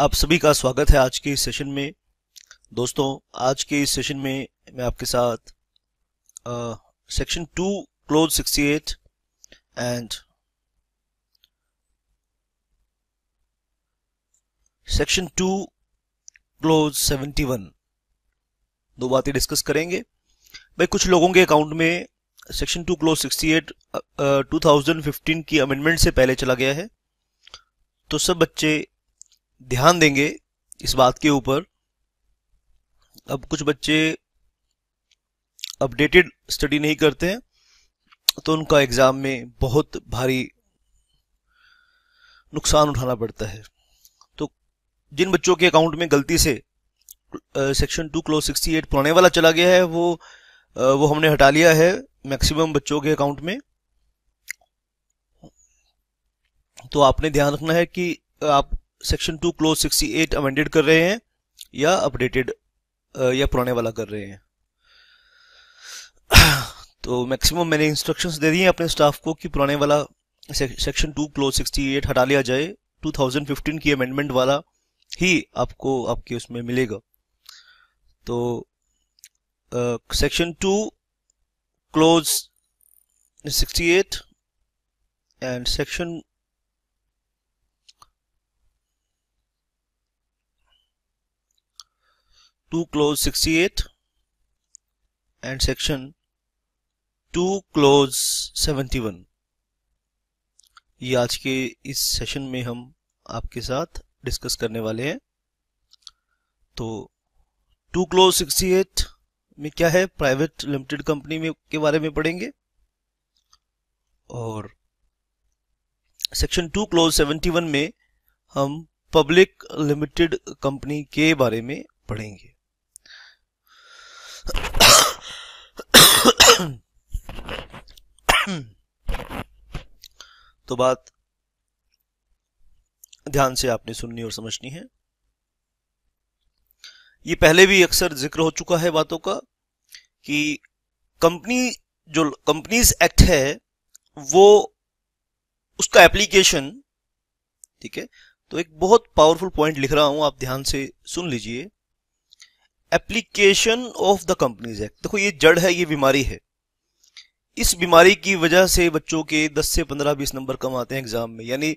आप सभी का स्वागत है आज के इस सेशन में दोस्तों आज के इस सेशन में मैं आपके साथ section two clause 68 and section two clause 71 दो बातें डिस्कस करेंगे भाई कुछ लोगों के अकाउंट में सेक्शन टू क्लोज 68 थाउजेंड 2015 की अमेंडमेंट से पहले चला गया है तो सब बच्चे ध्यान देंगे इस बात के ऊपर अब कुछ बच्चे अपडेटेड स्टडी नहीं करते हैं तो उनका एग्जाम में बहुत भारी नुकसान उठाना पड़ता है तो जिन बच्चों के अकाउंट में गलती से section two clause sixty eight पुराने वाला चला गया है वो वो हमने हटा लिया है मैक्सिमम बच्चों के अकाउंट में तो आपने ध्यान रखना है कि आप section two clause sixty eight amended कर रहे हैं या अपडेटेड या पुराने वाला कर रहे हैं तो मैक्सिमम मैंने इंस्ट्रक्शंस दे दी हैं अपने स्टाफ को कि पुराने वाला section two clause sixty eight हटा लिया जाए 2015 की अमेंडमेंट वाला ही आपको आपके उसमें मिलेगा तो section two clause 68 and section 2 eight 68 and section 2 seventy 71 ये आज के इस सेशन में हम आपके साथ डिस्कस करने वाले हैं तो टू क्लोज सिक्सटी एट में क्या है प्राइवेट लिमिटेड कंपनी में के बारे में पढ़ेंगे और section two clause seventy one में हम पब्लिक लिमिटेड कंपनी के बारे में पढ़ेंगे तो बात ध्यान से आपने सुननी और समझनी है ये पहले भी अक्सर जिक्र हो चुका है बातों का कि कंपनी जो कंपनीज एक्ट है वो उसका एप्लीकेशन ठीक है तो एक बहुत पावरफुल पॉइंट लिख रहा हूं आप ध्यान से सुन लीजिए application of the companies act देखो ये जड़ है ये बीमारी है इस बीमारी की वजह से बच्चों के 10 से 15 बीस नंबर कम आते हैं एग्जाम में यानी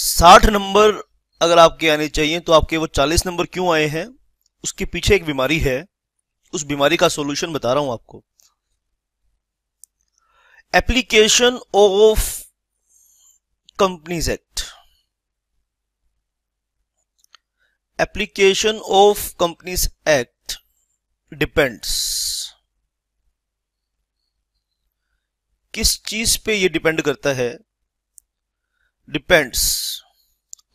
60 नंबर अगर आपके आने चाहिए तो आपके वो 40 नंबर क्यों आए हैं उसके पीछे एक बीमारी है उस बीमारी का सॉल्यूशन बता रहा हूं आपको application of companies act application of companies act depends किस चीज पे ये डिपेंड करता है depends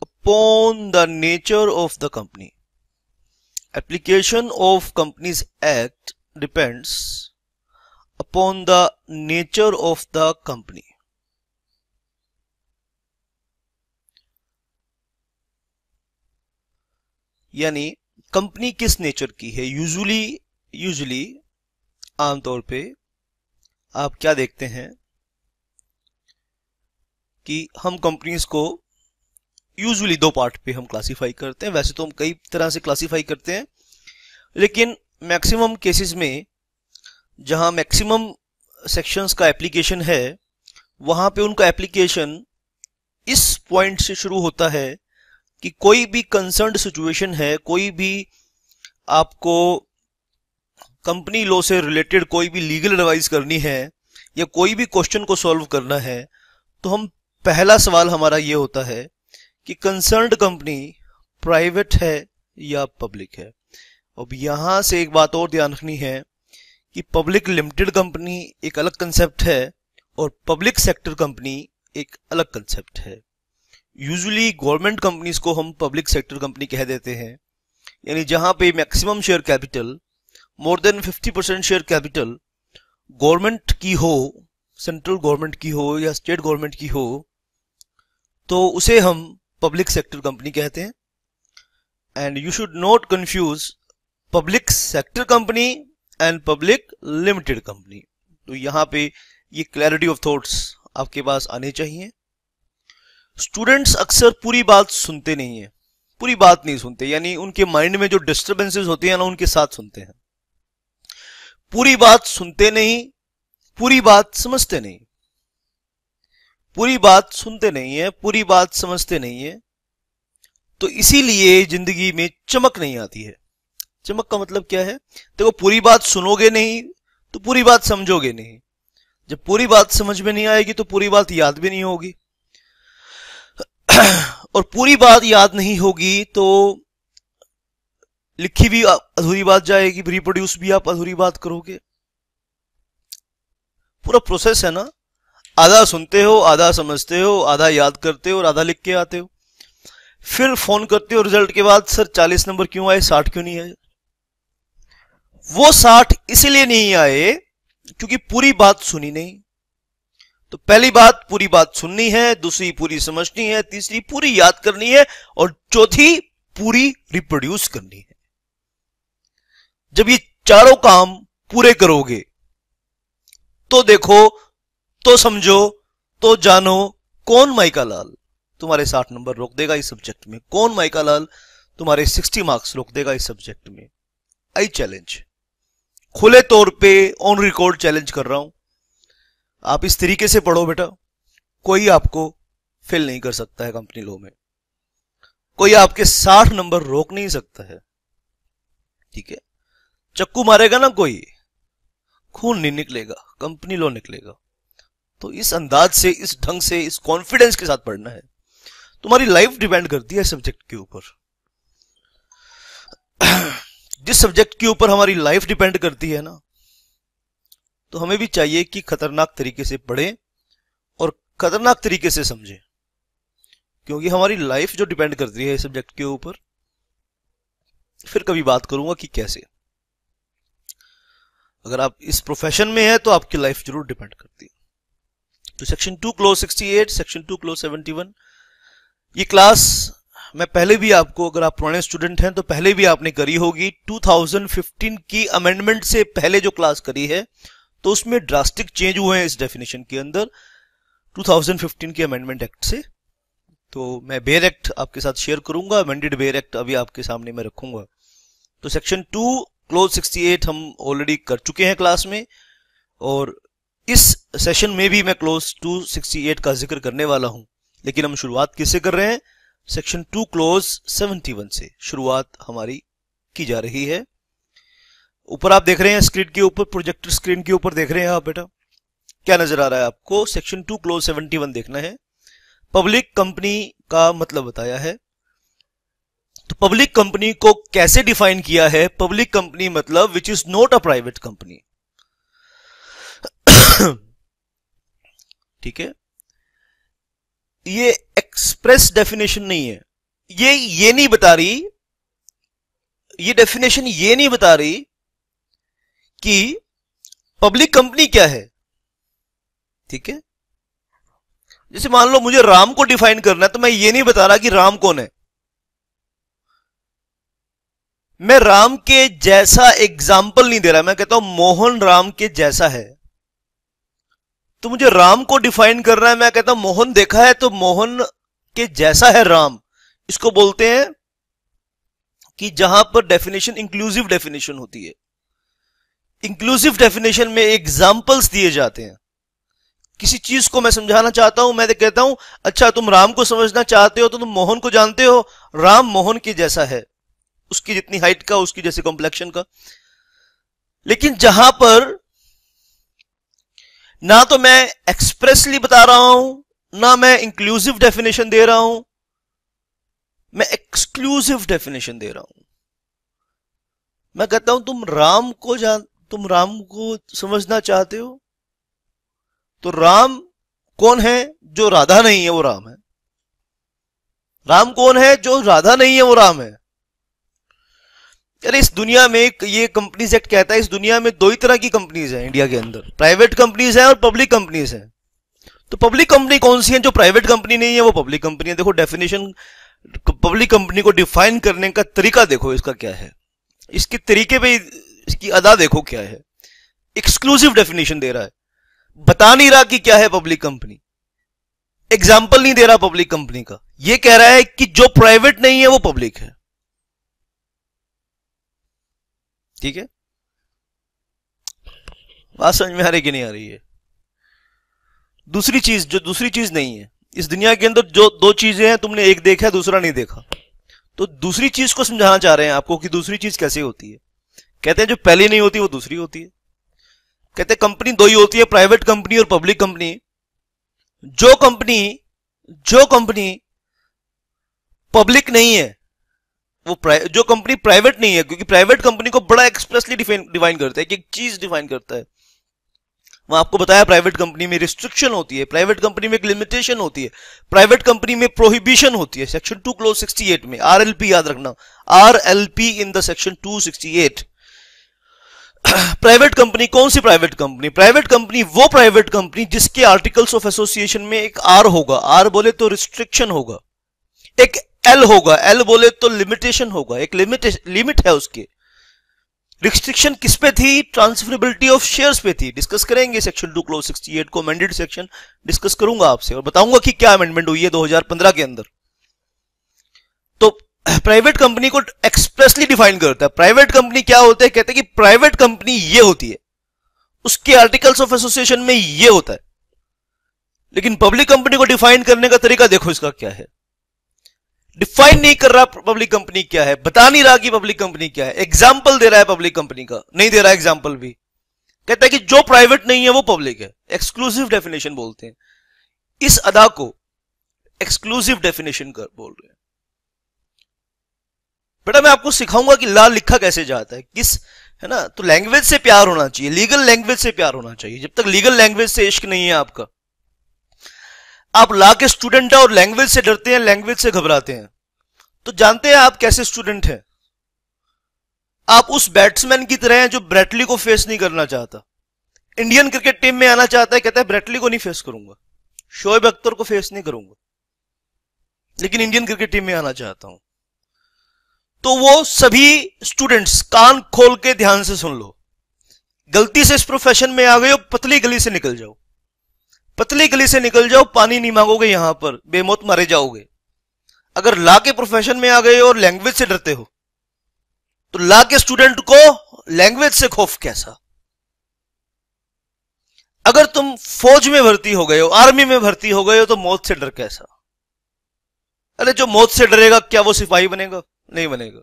upon the nature of the company application of companies act depends upon the nature of the company यानी कंपनी किस नेचर की है यूजुअली यूजुअली आमतौर पे आप क्या देखते हैं कि हम कंपनीज को यूजुअली दो पार्ट पे हम क्लासिफाई करते हैं वैसे तो हम कई तरह से क्लासिफाई करते हैं लेकिन मैक्सिमम केसेस में जहां मैक्सिमम सेक्शंस का एप्लीकेशन है वहां पे उनका एप्लीकेशन इस पॉइंट से शुरू होता है कि कोई भी कंसर्न सिचुएशन है कोई भी आपको कंपनी लॉ से रिलेटेड कोई भी लीगल एडवाइस करनी है या कोई भी क्वेश्चन को सॉल्व करना है तो हम पहला सवाल हमारा ये होता है कि कंसर्न कंपनी प्राइवेट है या पब्लिक है अब यहां से एक बात और ध्यान रखनी है कि पब्लिक लिमिटेड कंपनी एक अलग कंसेप्ट है और पब्लिक सेक्टर कंपनी एक अलग कंसेप्ट है यूजुअली गवर्नमेंट कंपनीज को हम पब्लिक सेक्टर कंपनी कह देते हैं यानी जहां पे maximum share capital then fifty 50% share capital government की हो सेंट्रल गवर्नमेंट की हो या स्टेट गवर्नमेंट की हो तो उसे हम पब्लिक सेक्टर कंपनी कहते हैं and you should not confuse public sector company and public limited company तो यहां पे ये क्लैरिटी ऑफ थॉट्स आपके पास आने चाहिए स्टूडेंट्स अक्सर पूरी बात सुनते नहीं है पूरी बात नहीं सुनते यानी उनके माइंड में जो डिस्टर्बेंसेस होते हैं ना उनके साथ सुनते हैं पूरी बात सुनते नहीं पूरी बात समझते नहीं पूरी बात सुनते नहीं है पूरी बात समझते नहीं है तो इसीलिए जिंदगी में चमक नहीं आती है चमक का मतलब क्या है देखो पूरी बात सुनोगे नहीं तो पूरी बात समझोगे नहीं जब पूरी बात समझ में नहीं आएगी तो पूरी बात याद भी नहीं होगी और पूरी बात याद नहीं होगी तो लिखी भी अधूरी बात जाएगी रिप्रोड्यूस भी आप अधूरी बात करोगे पूरा प्रोसेस है ना आधा सुनते हो आधा समझते हो आधा याद करते हो और आधा लिख के आते हो फिर फोन करते हो रिजल्ट के बाद सर चालीस नंबर क्यों आए साठ क्यों नहीं आए वो साठ इसलिए नहीं आए क्योंकि पूरी बात सुनी नहीं तो पहली बात पूरी बात सुननी है दूसरी पूरी समझनी है तीसरी पूरी याद करनी है और चौथी पूरी रिप्रोड्यूस करनी है जब ये चारों काम पूरे करोगे तो देखो तो समझो तो जानो कौन माइका लाल तुम्हारे साठ नंबर रोक देगा इस सब्जेक्ट में कौन माइका लाल तुम्हारे सिक्सटी मार्क्स रोक देगा इस सब्जेक्ट में आई चैलेंज खुले तौर पे ऑन रिकॉर्ड चैलेंज कर रहा हूं आप इस तरीके से पढ़ो बेटा कोई आपको फेल नहीं कर सकता है कंपनी लो में कोई आपके साठ नंबर रोक नहीं सकता है ठीक है चक्कू मारेगा ना कोई खून नहीं निकलेगा कंपनी लो निकलेगा तो इस अंदाज से इस ढंग से इस कॉन्फिडेंस के साथ पढ़ना है तुम्हारी लाइफ डिपेंड करती है सब्जेक्ट के ऊपर जिस सब्जेक्ट के ऊपर हमारी लाइफ डिपेंड करती है ना तो हमें भी चाहिए कि खतरनाक तरीके से पढ़ें और खतरनाक तरीके से समझें क्योंकि हमारी लाइफ जो डिपेंड करती है सब्जेक्ट के ऊपर फिर कभी बात करूंगा कि कैसे अगर आप इस प्रोफेशन में है तो आपकी लाइफ जरूर डिपेंड करती है तो section two clause sixty eight section two clause seventy one ये क्लास मैं पहले भी आपको अगर आप पुराने स्टूडेंट हैं तो पहले भी आपने करी होगी 2015 की अमेंडमेंट से पहले जो क्लास करी है तो उसमें ड्रास्टिक चेंज हुए हैं इस डेफिनेशन के अंदर 2015 के अमेंडमेंट एक्ट से तो मैं बेयर एक्ट आपके साथ शेयर करूंगा अमेंडेड बेयर एक्ट अभी आपके सामने मैं रखूंगा तो सेक्शन टू क्लोज 68 हम ऑलरेडी कर चुके हैं क्लास में और इस सेशन में भी मैं क्लोज 268 का जिक्र करने वाला हूं लेकिन हम शुरुआत किससे कर रहे हैं सेक्शन 2 क्लोज 71 से शुरुआत हमारी की जा रही है ऊपर आप देख रहे हैं स्क्रीन के ऊपर प्रोजेक्टर स्क्रीन के ऊपर देख रहे हैं आप बेटा क्या नजर आ रहा है आपको सेक्शन टू क्लोज सेवेंटी देखना है पब्लिक कंपनी का मतलब बताया है तो पब्लिक कंपनी को कैसे डिफाइन किया है पब्लिक कंपनी मतलब which is not a private company ठीक है ये एक्सप्रेस डेफिनेशन नहीं है ये ये नहीं बता रही ये डेफिनेशन ये नहीं बता रही कि पब्लिक कंपनी क्या है ठीक है जैसे मान लो मुझे राम को डिफाइन करना है तो मैं ये नहीं बता रहा कि राम कौन है मैं राम के जैसा एग्जाम्पल नहीं दे रहा मैं कहता हूं मोहन राम के जैसा है तो मुझे राम को डिफाइन कर रहा है मैं कहता हूं मोहन देखा है तो मोहन के जैसा है राम इसको बोलते हैं कि जहां पर डेफिनेशन इंक्लूसिव डेफिनेशन होती है इंक्लूसिव डेफिनेशन में एग्जाम्पल्स दिए जाते हैं किसी चीज को मैं समझाना चाहता हूं मैं कहता हूं अच्छा तुम राम को समझना चाहते हो तो तुम मोहन को जानते हो राम मोहन के जैसा है उसकी जितनी हाइट का उसकी जैसे कॉम्प्लेक्शन का लेकिन जहां पर ना तो मैं एक्सप्रेसली बता रहा हूं ना मैं इंक्लूसिव डेफिनेशन दे रहा हूं मैं एक्सक्लूसिव डेफिनेशन दे रहा हूं मैं कहता हूं तुम राम को जान तुम राम को समझना चाहते हो तो राम कौन है जो राधा नहीं है वो राम है राम कौन है जो राधा नहीं है वो राम है यार इस दुनिया में ये कंपनीज एक्ट कहता है इस दुनिया में दो ही तरह की कंपनीज है इंडिया के अंदर प्राइवेट कंपनीज है और पब्लिक कंपनीज है तो पब्लिक कंपनी कौन सी है जो प्राइवेट कंपनी नहीं है वो पब्लिक कंपनी है देखो डेफिनेशन पब्लिक कंपनी को डिफाइन करने का तरीका देखो इसका क्या है इसके तरीके पे इसकी अदा देखो क्या है एक्सक्लूसिव डेफिनेशन दे रहा है बता नहीं रहा कि क्या है पब्लिक कंपनी एग्जाम्पल नहीं दे रहा पब्लिक कंपनी का यह कह रहा है कि जो प्राइवेट नहीं है वो पब्लिक है ठीक है बात समझ में आ रही कि नहीं आ रही है दूसरी चीज जो दूसरी चीज नहीं है इस दुनिया के अंदर जो दो चीजें हैं तुमने एक देखा दूसरा नहीं देखा तो दूसरी चीज को समझाना चाह रहे हैं आपको कि दूसरी चीज कैसे होती है कहते हैं जो पहली नहीं होती वो दूसरी होती है कहते हैं कंपनी दो ही होती है प्राइवेट कंपनी और पब्लिक कंपनी जो कंपनी जो कंपनी पब्लिक नहीं है वो जो कंपनी प्राइवेट नहीं है क्योंकि प्राइवेट कंपनी को बड़ा एक्सप्रेसली डिफाइन करता है कि एक चीज डिफाइन करता है मैं आपको बताया प्राइवेट कंपनी में रिस्ट्रिक्शन होती है प्राइवेट कंपनी में एक लिमिटेशन होती है प्राइवेट कंपनी में प्रोहिबिशन होती है section two clause sixty eight में आर याद रखना are in the section two private company कौन सी प्राइवेट कंपनी प्राइवेट कंपनी वो प्राइवेट कंपनी जिसके आर्टिकल्स ऑफ एसोसिएशन में एक आर होगा आर बोले तो रिस्ट्रिक्शन होगा एक एल होगा एल बोले तो लिमिटेशन होगा एक लिमिट लिमिट है उसके रिस्ट्रिक्शन किस पे थी ट्रांसफरेबिलिटी ऑफ शेयर्स पे थी डिस्कस करेंगे सेक्शन टू क्लोज 68 को अमेंडेड सेक्शन डिस्कस करूंगा आपसे और बताऊंगा कि क्या अमेंडमेंट हुई है 2015 के अंदर तो प्राइवेट कंपनी को एक्सप्रेसली डिफाइन करता है प्राइवेट कंपनी क्या होते है कहते हैं कि प्राइवेट कंपनी ये होती है उसके आर्टिकल्स ऑफ एसोसिएशन में ये होता है लेकिन पब्लिक कंपनी को डिफाइन करने का तरीका देखो इसका क्या है डिफाइन नहीं कर रहा पब्लिक कंपनी क्या है बता नहीं रहा कि पब्लिक कंपनी क्या है एग्जाम्पल दे रहा है पब्लिक कंपनी का नहीं दे रहा एग्जाम्पल भी कहता है कि जो प्राइवेट नहीं है वो पब्लिक है एक्सक्लूसिव डेफिनेशन बोलते हैं इस अदा को एक्सक्लूसिव डेफिनेशन कर बोल रहे हैं बेटा मैं आपको सिखाऊंगा कि लाल लिखा कैसे जाता है किस है ना तो लैंग्वेज से प्यार होना चाहिए लीगल लैंग्वेज से प्यार होना चाहिए जब तक लीगल लैंग्वेज से इश्क नहीं है आपका आप ला के स्टूडेंट है और लैंग्वेज से डरते हैं लैंग्वेज से घबराते हैं तो जानते हैं आप कैसे स्टूडेंट हैं आप उस बैट्समैन की तरह हैं जो ब्रेटली को फेस नहीं करना चाहता इंडियन क्रिकेट टीम में आना चाहता है कहता है ब्रेटली को नहीं फेस करूंगा शोएब अख्तर को फेस नहीं करूंगा लेकिन इंडियन क्रिकेट टीम में आना चाहता हूं तो वो सभी स्टूडेंट्स कान खोल के ध्यान से सुन लो गलती से इस प्रोफेशन में आ गए हो पतली गली से निकल जाओ पतली गली से निकल जाओ पानी नहीं मांगोगे यहां पर बेमौत मारे जाओगे अगर ला के प्रोफेशन में आ गए और लैंग्वेज से डरते हो तो ला के स्टूडेंट को लैंग्वेज से खौफ कैसा अगर तुम फौज में भर्ती हो गए हो आर्मी में भर्ती हो गए हो तो मौत से डर कैसा अरे जो मौत से डरेगा क्या वो सिपाही बनेगा नहीं बनेगा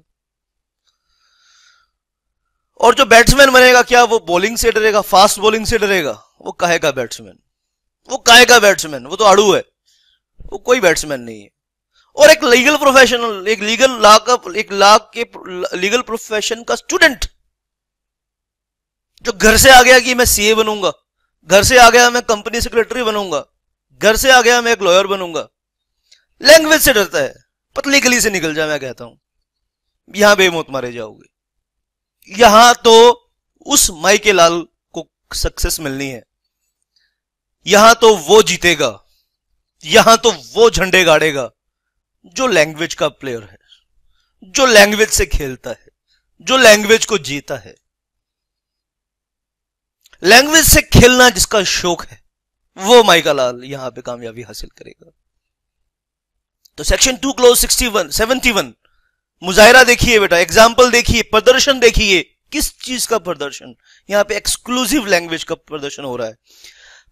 और जो बैट्समैन बनेगा क्या वो बॉलिंग से डरेगा फास्ट बॉलिंग से डरेगा वो कहेगा बैट्समैन वो काय का बैट्समैन वो तो अड़ू है वो कोई बैट्समैन नहीं है और एक लीगल प्रोफेशनल एक लीगल लॉ का एक लॉ के लीगल प्रोफेशन का स्टूडेंट जो घर से आ गया कि मैं सीए बनूंगा घर से आ गया मैं कंपनी सेक्रेटरी बनूंगा घर से आ गया मैं एक लॉयर बनूंगा लैंग्वेज से डरता है पतली गली से निकल जाए मैं कहता हूं यहां बेमौत मारे जाओगे यहां तो उस माई के लाल को सक्सेस मिलनी है यहां तो वो जीतेगा यहां तो वो झंडे गाड़ेगा जो लैंग्वेज का प्लेयर है जो लैंग्वेज से खेलता है जो लैंग्वेज को जीता है लैंग्वेज से खेलना जिसका शौक है वो माइका लाल यहां पे कामयाबी हासिल करेगा तो section two clause sixty one seventy one मुजाहरा देखिए बेटा एग्जाम्पल देखिए प्रदर्शन देखिए किस चीज का प्रदर्शन यहां पे एक्सक्लूसिव लैंग्वेज का प्रदर्शन हो रहा है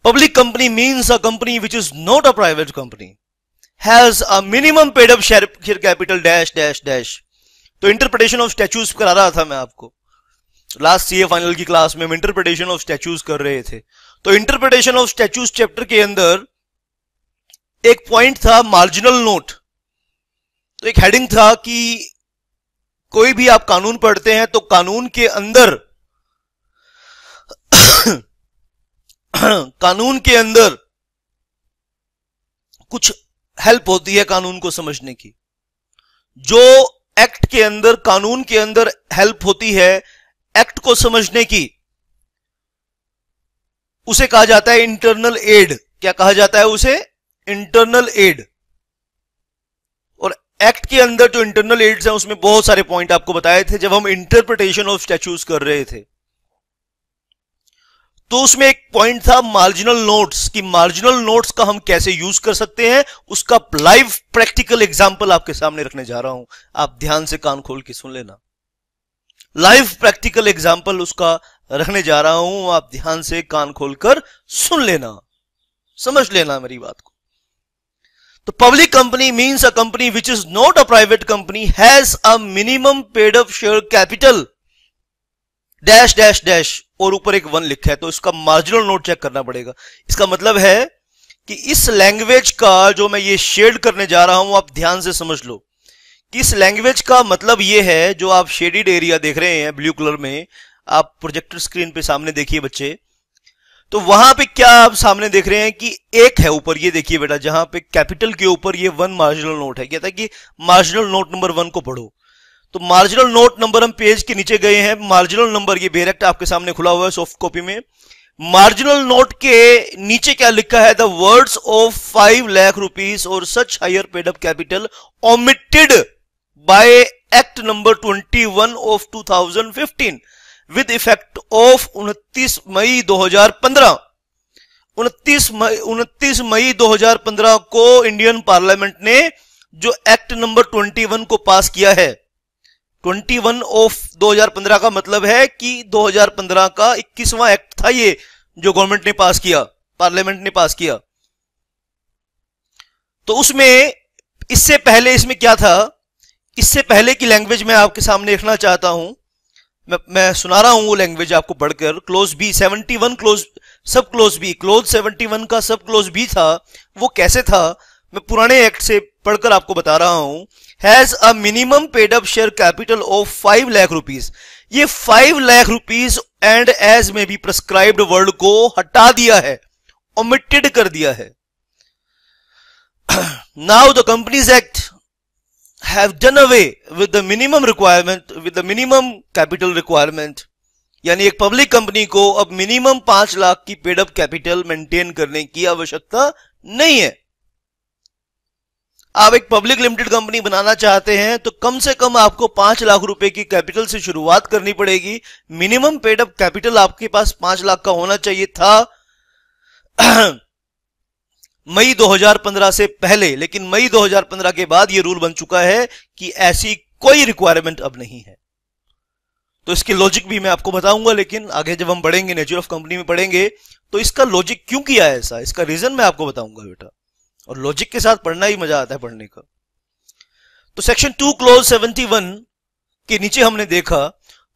Public company means a company which is not a private company, has a minimum paid up share, share capital dash dash dash. तो इंटरप्रिटेशन ऑफ स्टैचूज करा रहा था मैं आपको लास्ट सीए फाइनल की क्लास में हम इंटरप्रिटेशन ऑफ स्टैचूज कर रहे थे तो इंटरप्रिटेशन ऑफ स्टैचूज चैप्टर के अंदर एक पॉइंट था मार्जिनल नोट तो एक हेडिंग था कि कोई भी आप कानून पढ़ते हैं तो कानून के अंदर कानून के अंदर कुछ हेल्प होती है कानून को समझने की जो एक्ट के अंदर कानून के अंदर हेल्प होती है एक्ट को समझने की उसे कहा जाता है इंटरनल एड क्या कहा जाता है उसे इंटरनल एड और एक्ट के अंदर जो इंटरनल एड्स हैं उसमें बहुत सारे पॉइंट आपको बताए थे जब हम इंटरप्रिटेशन ऑफ स्टैचूज कर रहे थे तो उसमें एक पॉइंट था मार्जिनल नोट्स कि मार्जिनल नोट्स का हम कैसे यूज कर सकते हैं उसका लाइव प्रैक्टिकल एग्जाम्पल आपके सामने रखने जा रहा हूं आप ध्यान से कान खोल के सुन लेना लाइव प्रैक्टिकल एग्जाम्पल उसका रखने जा रहा हूं आप ध्यान से कान खोलकर सुन लेना समझ लेना मेरी बात को तो public company means a company which is not a private company has a minimum paid up share capital dash dash dash और ऊपर एक वन लिखा है तो इसका मार्जिनल नोट चेक करना पड़ेगा इसका मतलब है कि इस लैंग्वेज का जो मैं ये शेड करने जा रहा हूं आप ध्यान से समझ लो कि इस लैंग्वेज का मतलब ये है जो आप शेडिड एरिया देख रहे हैं ब्लू कलर में आप प्रोजेक्टर स्क्रीन पे सामने देखिए बच्चे तो वहां पे क्या आप सामने देख रहे हैं कि एक है ऊपर ये देखिए बेटा जहां पे कैपिटल के ऊपर ये वन मार्जिनल नोट है कहता है कि मार्जिनल नोट नंबर वन को पढ़ो तो मार्जिनल नोट नंबर हम पेज के नीचे गए हैं मार्जिनल नंबर ये बेरेक्ट आपके सामने खुला हुआ है सॉफ्ट कॉपी में मार्जिनल नोट के नीचे क्या लिखा है the words of five lakh rupees और such higher paid up capital omitted by act number twenty one of two thousand fifteen with effect of उनतीस मई दो हजार पंद्रह उनतीस मई उनतीस मई 2015 को इंडियन पार्लियामेंट ने जो एक्ट नंबर 21 को पास किया है ट्वेंटी वन ऑफ दो हजार पंद्रह का मतलब है कि पंद्रह का इक्कीसवा एक्ट था ये जो गवर्नमेंट ने पास किया पार्लियामेंट ने पास किया तो उसमें इससे पहले इसमें क्या था इससे पहले की लैंग्वेज मैं आपके सामने रखना चाहता हूं मैं, मैं सुना रहा हूं वो लैंग्वेज आपको पढ़कर clause B one clause sub clause B clause seventy one का सब क्लोज बी था वो कैसे था मैं पुराने एक्ट से पढ़कर आपको बता रहा हूं has a minimum paid up share capital of five lakh rupees ये five lakh rupees and as में भी प्रस्क्राइब वर्ड को हटा दिया है ओमिटेड कर दिया है now the companies act have done away with the minimum requirement with the minimum capital requirement यानी एक पब्लिक कंपनी को अब मिनिमम पांच लाख की पेड अप कैपिटल मेंटेन करने की आवश्यकता नहीं है आप एक पब्लिक लिमिटेड कंपनी बनाना चाहते हैं तो कम से कम आपको पांच लाख रुपए की कैपिटल से शुरुआत करनी पड़ेगी मिनिमम पेड अप कैपिटल आपके पास पांच लाख का होना चाहिए था मई 2015 से पहले लेकिन मई 2015 के बाद यह रूल बन चुका है कि ऐसी कोई रिक्वायरमेंट अब नहीं है तो इसकी लॉजिक भी मैं आपको बताऊंगा लेकिन आगे जब हम पढ़ेंगे नेचर ऑफ कंपनी में पढ़ेंगे तो इसका लॉजिक क्यों किया ऐसा इसका रीजन मैं आपको बताऊंगा बेटा और लॉजिक के साथ पढ़ना ही मजा आता है पढ़ने का तो section two clause seventy one के नीचे हमने देखा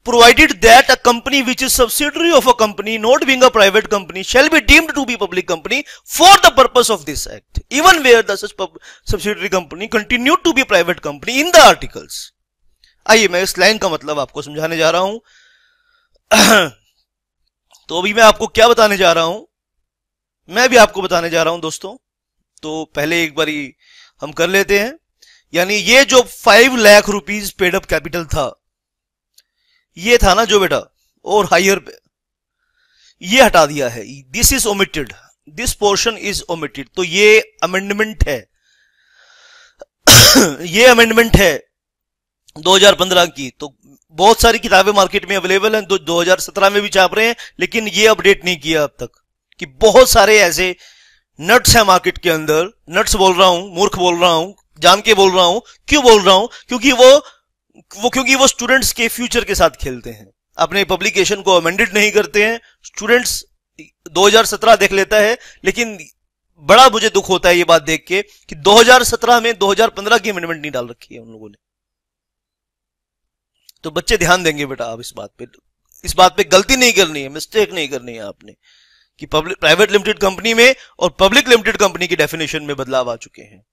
provided that a company which is subsidiary of a company not being a private company shall be deemed to be public company for the purpose of this act even where the such subsidiary company continue to be private company in the articles आइए मैं इस line का मतलब आपको समझाने जा रहा हूं तो अभी मैं आपको क्या बताने जा रहा हूं मैं भी आपको बताने जा रहा हूं दोस्तों तो पहले एक बार हम कर लेते हैं यानी ये जो five lakh rupees paid up capital था ये था ना जो बेटा और हायर पे ये हटा दिया है this is omitted this portion is omitted तो ये अमेंडमेंट है ये अमेंडमेंट है 2015 की तो बहुत सारी किताबें मार्केट में अवेलेबल हैं दो हजार में भी छाप रहे हैं लेकिन ये अपडेट नहीं किया अब तक कि बहुत सारे ऐसे नट्स है मार्केट के अंदर नट्स बोल रहा हूं मूर्ख बोल रहा हूं जान के बोल रहा हूं क्यों बोल रहा हूं क्योंकि वो वो क्योंकि वो स्टूडेंट्स के फ्यूचर के साथ खेलते हैं अपने पब्लिकेशन को अमेंडेड नहीं करते हैं स्टूडेंट्स 2017 देख लेता है लेकिन बड़ा मुझे दुख होता है ये बात देख के कि 2017 में 2015 की अमेंडमेंट नहीं डाल रखी है उन लोगों ने तो बच्चे ध्यान देंगे बेटा आप इस बात पे इस बात पे गलती नहीं करनी है मिस्टेक नहीं करनी है आपने कि पब्लिक प्राइवेट लिमिटेड कंपनी में और पब्लिक लिमिटेड कंपनी की डेफिनेशन में बदलाव आ चुके हैं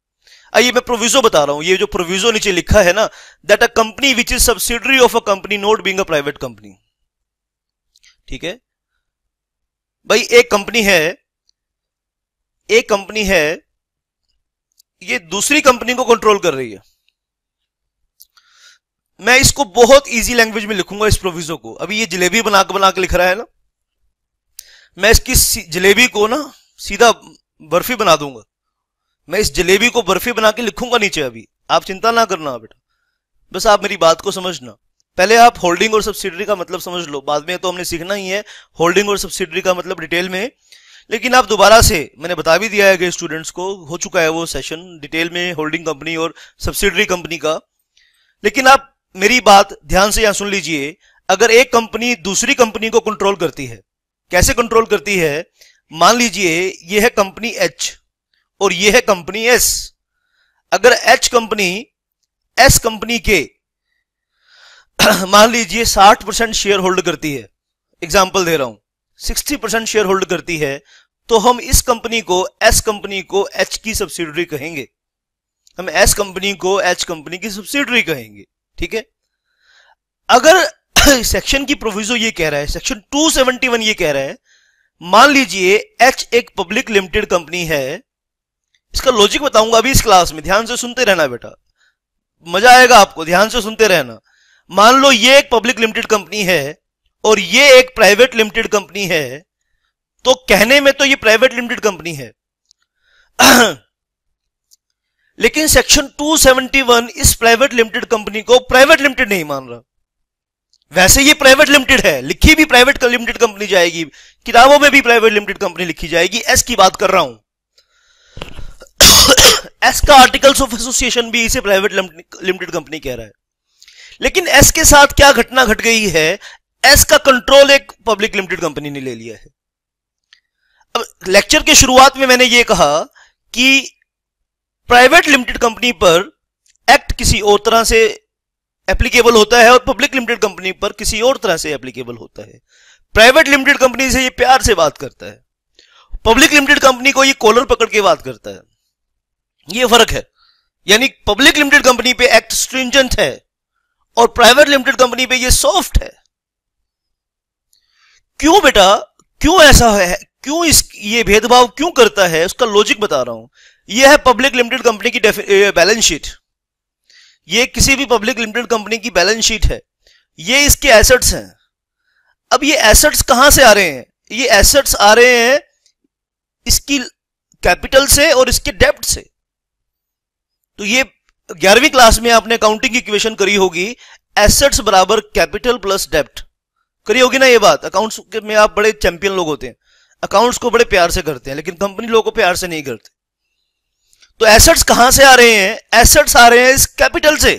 आइए मैं प्रोविजो बता रहा हूं ये जो प्रोविजो नीचे लिखा है ना that a company which is subsidiary of a company not being a private company ठीक है भाई एक कंपनी है एक कंपनी है ये दूसरी कंपनी को कंट्रोल कर रही है मैं इसको बहुत इजी लैंग्वेज में लिखूंगा इस प्रोविजो को अभी ये जिलेबी बना के बना के लिख रहा है ना मैं इसकी जलेबी को ना सीधा बर्फी बना दूंगा मैं इस जलेबी को बर्फी बना के लिखूंगा नीचे अभी आप चिंता ना करना बेटा बस आप मेरी बात को समझना पहले आप होल्डिंग और सब्सिडरी का मतलब समझ लो बाद में तो हमने सीखना ही है होल्डिंग और सब्सिडरी का मतलब डिटेल में लेकिन आप दोबारा से मैंने बता भी दिया है कि स्टूडेंट्स को हो चुका है वो सेशन डिटेल में होल्डिंग कंपनी और सब्सिडरी कंपनी का लेकिन आप मेरी बात ध्यान से यहां सुन लीजिए अगर एक कंपनी दूसरी कंपनी को कंट्रोल करती है कैसे कंट्रोल करती है मान लीजिए यह है कंपनी एच और यह है कंपनी एस अगर एच कंपनी एस कंपनी के मान लीजिए 60 परसेंट शेयर होल्ड करती है एग्जाम्पल दे रहा हूं 60 परसेंट शेयर होल्ड करती है तो हम इस कंपनी को एस कंपनी को एच की सब्सिडरी कहेंगे हम एस कंपनी को एच कंपनी की सब्सिडरी कहेंगे ठीक है अगर सेक्शन की प्रोविजो ये कह रहा है सेक्शन 271 ये कह रहा है मान लीजिए एच एक पब्लिक लिमिटेड कंपनी है इसका लॉजिक बताऊंगा अभी इस क्लास में ध्यान से सुनते रहना बेटा मजा आएगा आपको ध्यान से सुनते रहना मान लो ये एक पब्लिक लिमिटेड कंपनी है और ये एक प्राइवेट लिमिटेड कंपनी है तो कहने में तो ये प्राइवेट लिमिटेड कंपनी है लेकिन सेक्शन 271 इस प्राइवेट लिमिटेड कंपनी को प्राइवेट लिमिटेड नहीं मान रहा वैसे ये प्राइवेट लिमिटेड है लिखी भी प्राइवेट लिमिटेड कंपनी जाएगी किताबों में भी प्राइवेट लिमिटेड कंपनी लिखी जाएगी एस की बात कर रहा हूं एस का आर्टिकल्स ऑफ एसोसिएशन भी इसे प्राइवेट लिमिटेड कंपनी कह रहा है लेकिन एस के साथ क्या घटना घट गई है एस का कंट्रोल एक पब्लिक लिमिटेड कंपनी ने ले लिया है अब लेक्चर के शुरुआत में मैंने ये कहा कि प्राइवेट लिमिटेड कंपनी पर एक्ट किसी और तरह से एप्लीकेबल होता है और पब्लिक लिमिटेड कंपनी पर किसी और तरह से एप्लीकेबल होता है प्राइवेट लिमिटेड कंपनी से ये प्यार से बात करता है पब्लिक लिमिटेड कंपनी को ये कॉलर पकड़ के बात करता है ये फर्क है यानी पब्लिक लिमिटेड कंपनी पे एक्ट स्ट्रिंजेंट है और प्राइवेट लिमिटेड कंपनी पे ये सॉफ्ट है क्यों बेटा क्यों ऐसा है क्यों इस ये भेदभाव क्यों करता है उसका लॉजिक बता रहा हूं यह है पब्लिक लिमिटेड कंपनी की बैलेंस शीट ये किसी भी पब्लिक लिमिटेड कंपनी की बैलेंस शीट है ये इसके एसेट्स हैं अब ये एसेट्स कहां से आ रहे हैं ये एसेट्स आ रहे हैं इसकी कैपिटल से और इसके डेप्ट से तो ये ग्यारहवीं क्लास में आपने अकाउंटिंग की इक्वेशन करी होगी एसेट्स बराबर कैपिटल प्लस डेप्ट करी होगी ना ये बात अकाउंट्स में आप बड़े चैंपियन लोग होते हैं अकाउंट्स को बड़े प्यार से करते हैं लेकिन कंपनी लोगों को प्यार से नहीं करते तो एसेट्स कहां से आ रहे हैं एसेट्स आ रहे हैं इस कैपिटल से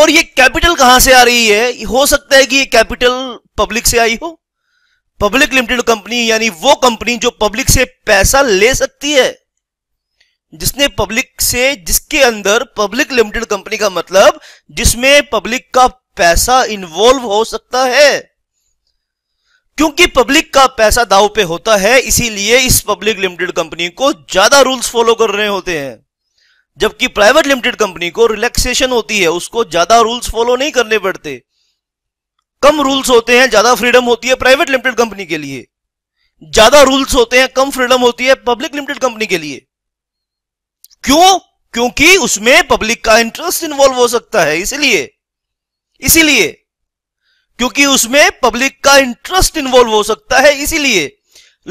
और ये कैपिटल कहां से आ रही है हो सकता है कि ये कैपिटल पब्लिक से आई हो पब्लिक लिमिटेड कंपनी यानी वो कंपनी जो पब्लिक से पैसा ले सकती है जिसने पब्लिक से जिसके अंदर पब्लिक लिमिटेड कंपनी का मतलब जिसमें पब्लिक का पैसा इन्वॉल्व हो सकता है क्योंकि पब्लिक का पैसा दाव पे होता है इसीलिए इस पब्लिक लिमिटेड कंपनी को ज्यादा रूल्स फॉलो कर रहे होते हैं जबकि प्राइवेट लिमिटेड कंपनी को रिलैक्सेशन होती है उसको ज्यादा रूल्स फॉलो नहीं करने पड़ते कम रूल्स होते हैं ज्यादा फ्रीडम होती है प्राइवेट लिमिटेड कंपनी के लिए ज्यादा रूल्स होते हैं कम फ्रीडम होती है पब्लिक लिमिटेड कंपनी के लिए क्यों क्योंकि उसमें पब्लिक का इंटरेस्ट इन्वॉल्व हो सकता है इसलिए इसीलिए क्योंकि उसमें पब्लिक का इंटरेस्ट इन्वॉल्व हो सकता है इसीलिए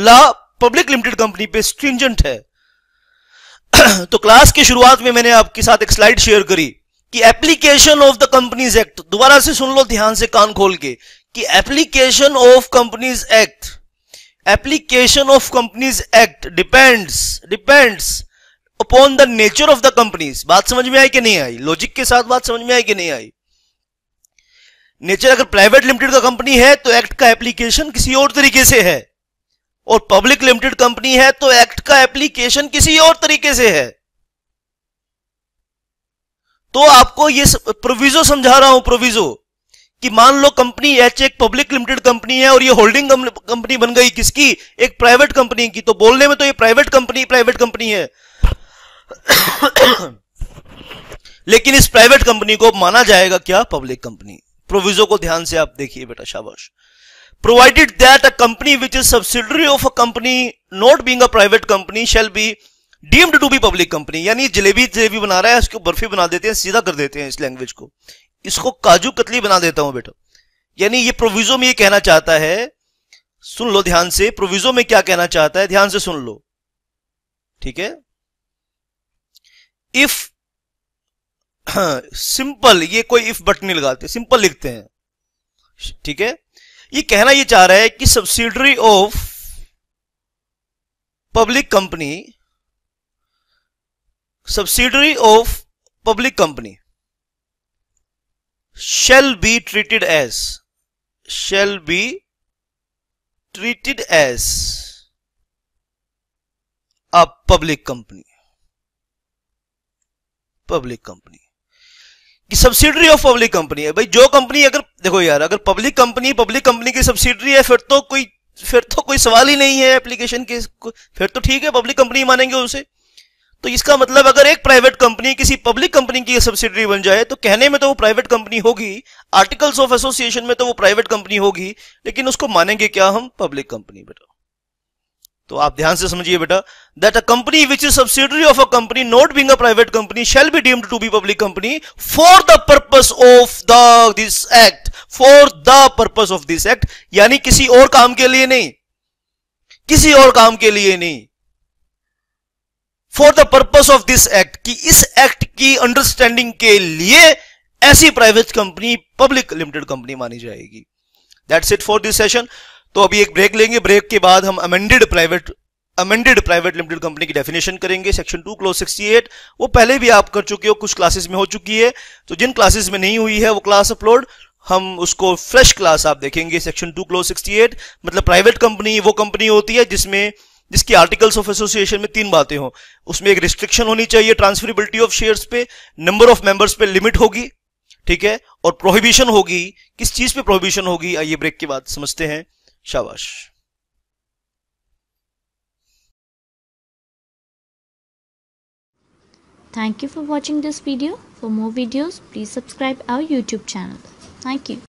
लॉ पब्लिक लिमिटेड कंपनी पे स्ट्रिंजेंट है तो क्लास की शुरुआत में मैंने आपके साथ एक स्लाइड शेयर करी कि application of the companies act दोबारा से सुन लो ध्यान से कान खोल के कि application of companies act application of companies act depends depends upon the nature of the companies बात समझ में आई कि नहीं आई लॉजिक के साथ बात समझ में आई कि नहीं आई नेचर अगर प्राइवेट लिमिटेड का कंपनी है तो एक्ट का एप्लीकेशन किसी और तरीके से है और पब्लिक लिमिटेड कंपनी है तो एक्ट का एप्लीकेशन किसी और तरीके से है तो आपको ये प्रोविजो समझा रहा हूं प्रोविजो कि मान लो कंपनी एच एक पब्लिक लिमिटेड कंपनी है और ये होल्डिंग कंपनी बन गई किसकी एक प्राइवेट कंपनी की तो बोलने में तो ये प्राइवेट कंपनी प्राइवेट कंपनी है लेकिन इस प्राइवेट कंपनी को माना जाएगा क्या पब्लिक कंपनी प्रोविजो को ध्यान से आप देखिए बेटा शाबाश provided that a company which is subsidiary of a company not being a private company shall be deemed to be public company यानी जलेबी जलेबी बना रहा है उसको बर्फी बना देते हैं सीधा कर देते हैं इस लैंग्वेज को इसको काजू कतली बना देता हूं बेटा यानी ये प्रोविजो में ये कहना चाहता है सुन लो ध्यान से प्रोविजो में क्या कहना चाहता है ध्यान से सुन लो ठीक है इफ सिंपल ये कोई इफ बट नहीं लगाते सिंपल लिखते हैं ठीक है ये कहना ये चाह रहा है कि subsidiary of public company subsidiary of public company shall be treated as shall be treated as a public company public company कि सब्सिडरी ऑफ पब्लिक कंपनी है भाई जो कंपनी अगर देखो यार अगर पब्लिक कंपनी पब्लिक कंपनी की सब्सिडरी है फिर तो कोई फिर तो कोई सवाल ही नहीं है एप्लीकेशन के फिर तो ठीक है पब्लिक कंपनी मानेंगे उसे तो इसका मतलब अगर एक प्राइवेट कंपनी किसी पब्लिक कंपनी की सब्सिडरी बन जाए तो कहने में तो वो प्राइवेट कंपनी होगी आर्टिकल्स ऑफ एसोसिएशन में तो वो प्राइवेट कंपनी होगी लेकिन उसको मानेंगे क्या हम पब्लिक कंपनी बेटा तो आप ध्यान से समझिए बेटा that a company which is subsidiary of a company not being a private company shall be deemed to be public company for the purpose of the this act for the purpose of this act यानी किसी और काम के लिए नहीं किसी और काम के लिए नहीं for the purpose of this act कि इस एक्ट की अंडरस्टैंडिंग के लिए ऐसी private company public limited company मानी जाएगी that's it for this session तो अभी एक ब्रेक लेंगे ब्रेक के बाद हम amended private amended private limited company की डेफिनेशन करेंगे सेक्शन टू क्लोज 68 वो पहले भी आप कर चुके हो कुछ क्लासेस में हो चुकी है तो जिन क्लासेस में नहीं हुई है वो क्लास अपलोड हम उसको फ्रेश क्लास आप देखेंगे सेक्शन टू क्लोज 68 मतलब प्राइवेट कंपनी वो कंपनी होती है जिसमें जिसकी आर्टिकल्स ऑफ एसोसिएशन में तीन बातें हो उसमें एक रिस्ट्रिक्शन होनी चाहिए ट्रांसफरेबिलिटी ऑफ शेयर्स पे नंबर ऑफ मेंबर्स पे लिमिट होगी ठीक है और प्रोहिबिशन होगी किस चीज पे प्रोहिबिशन होगी आइए ब्रेक के बाद समझते हैं शाबाश Thank you for watching this video. For more videos, please subscribe our YouTube channel. Thank you.